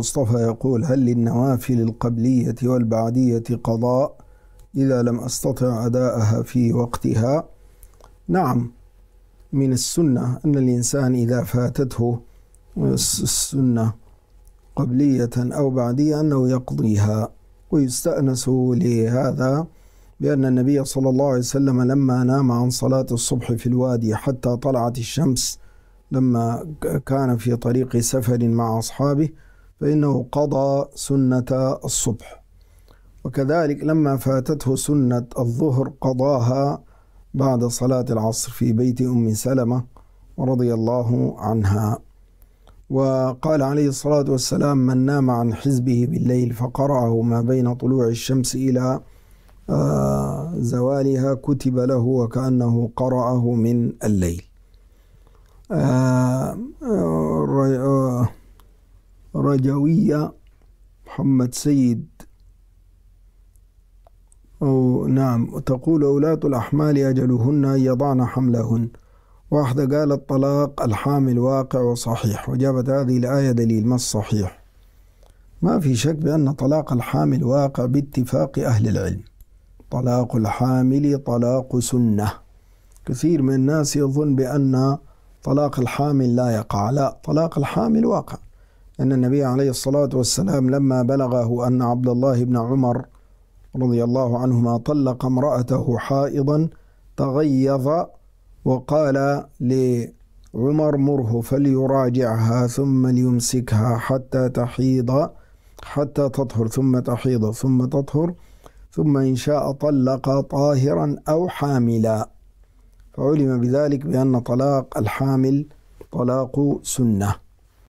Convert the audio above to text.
مصطفى يقول هل للنوافل القبلية والبعدية قضاء إذا لم أستطع أداءها في وقتها؟ نعم من السنة أن الإنسان إذا فاتته السنة قبلية أو بعدية أنه يقضيها ويستأنس لهذا بأن النبي صلى الله عليه وسلم لما نام عن صلاة الصبح في الوادي حتى طلعت الشمس لما كان في طريق سفر مع أصحابه فإنه قضى سنة الصبح وكذلك لما فاتته سنة الظهر قضاها بعد صلاة العصر في بيت أم سلمة رضي الله عنها وقال عليه الصلاة والسلام من نام عن حزبه بالليل فقرأه ما بين طلوع الشمس إلى آه، زوالها كتب له وكأنه قرأه من الليل آه، رجوية محمد سيد أو نعم تقول أولاة الأحمال أجلهن أن يضعن حملهن واحدة قال الطلاق الحامل واقع وصحيح وجابت هذه الآية دليل ما الصحيح ما في شك بأن طلاق الحامل واقع باتفاق أهل العلم طلاق الحامل طلاق سنة كثير من الناس يظن بأن طلاق الحامل لا يقع لا طلاق الحامل واقع أن النبي عليه الصلاة والسلام لما بلغه أن عبد الله بن عمر رضي الله عنهما طلق امرأته حائضا تغيظ وقال لعمر مره فليراجعها ثم ليمسكها حتى تحيض حتى تطهر ثم تحيض ثم تطهر ثم إن شاء طلق طاهرا أو حاملا فعلم بذلك بأن طلاق الحامل طلاق سنه